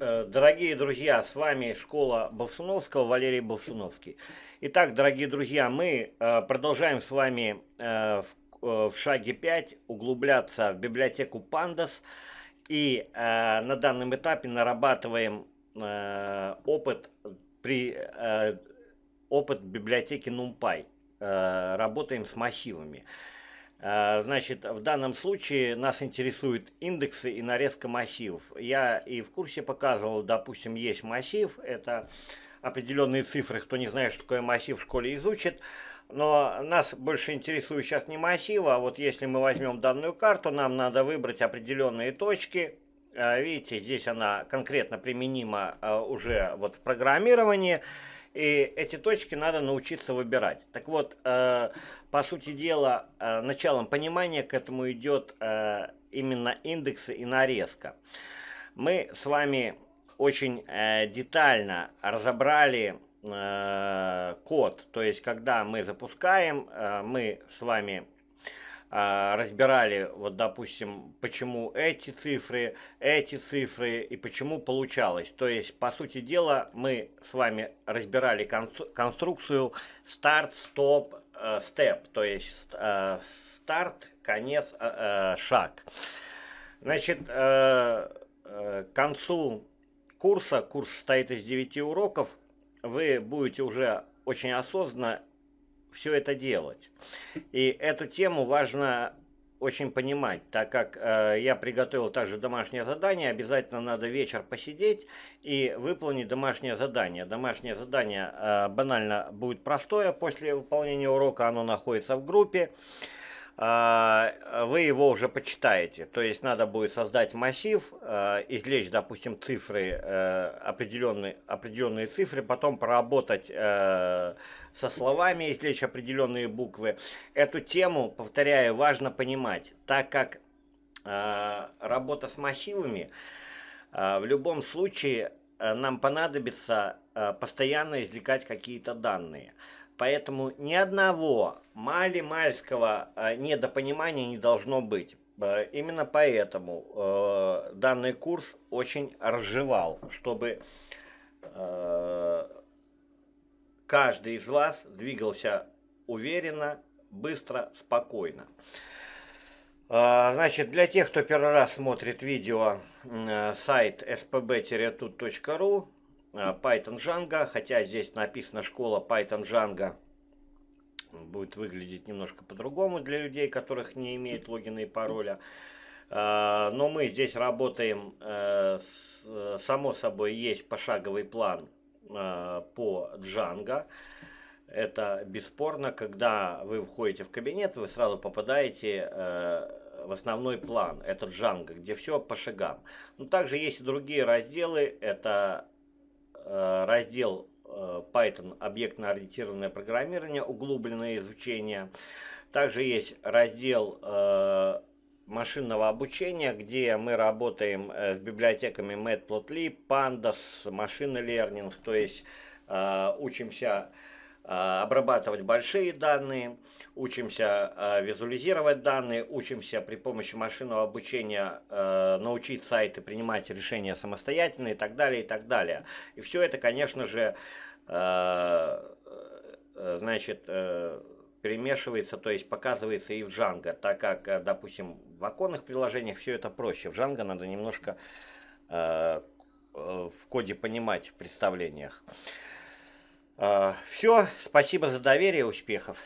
Э, дорогие друзья, с вами школа Бовсуновского, Валерий Бовсуновский. Итак, дорогие друзья, мы э, продолжаем с вами э, в шаге 5 углубляться в библиотеку Pandas и на данном этапе нарабатываем опыт при опыт библиотеки NumPy. Работаем с массивами. А, значит, в данном случае нас интересуют индексы и нарезка массивов. Я и в курсе показывал, допустим, есть массив, это определенные цифры, кто не знает, что такое массив в школе изучит. Но нас больше интересует сейчас не массив, а вот если мы возьмем данную карту, нам надо выбрать определенные точки, Э, видите, здесь она конкретно применима э, уже вот в программировании. И эти точки надо научиться выбирать. Так вот, э, по сути дела, началом понимания к этому идет именно индексы и нарезка. Мы с вами очень детально разобрали код. То есть, когда мы запускаем, мы с вами а, разбирали, вот, допустим, почему эти цифры, эти цифры и почему получалось. То есть, по сути дела, мы с вами разбирали конструкцию старт, стоп, э, степ, то есть э, старт, конец, э, шаг. Значит, к концу курса, курс состоит из 9 уроков, вы будете уже очень осознанно все это делать. И эту тему важно очень понимать, так как э, я приготовил также домашнее задание, обязательно надо вечер посидеть и выполнить домашнее задание. Домашнее задание э, банально будет простое после выполнения урока, оно находится в группе. Э, а, вы его уже почитаете. То есть надо будет создать массив, а, извлечь, допустим, цифры, э, определенные, определенные цифры, потом поработать э, со словами, извлечь определенные буквы. Эту тему, повторяю, важно понимать, так как э, работа с массивами в любом случае нам понадобится постоянно извлекать какие-то данные. Поэтому ни одного мали-мальского э, недопонимания не должно быть. Э, именно поэтому э, данный курс очень разжевал, чтобы каждый из вас двигался уверенно, быстро, спокойно. значит, для тех, кто первый раз смотрит видео, сайт spb-tut.ru Э, Python Django, хотя здесь написано школа Python Django. Будет выглядеть немножко по-другому для людей, которых не имеют логина и пароля. Э, но мы здесь работаем, э, само собой, есть пошаговый план по Django. Это бесспорно, когда вы входите в кабинет, вы сразу попадаете в основной план, это Django, где все по шагам. Но также есть и другие разделы, это Э, раздел э, Python объектно-ориентированное программирование, углубленное изучение. Также есть раздел э, машинного обучения, где мы работаем с библиотеками Matplotlib, Pandas, Machine Learning, то есть учимся Э, обрабатывать большие данные, учимся э, визуализировать данные, учимся при помощи машинного обучения э, научить сайты принимать решения самостоятельно и так далее, и так далее. И все это, конечно же, значит, перемешивается, то есть показывается и в Django, так как, допустим, в оконных приложениях все это проще. В Django надо немножко в коде понимать, в представлениях. Э, Все, спасибо за доверие, успехов.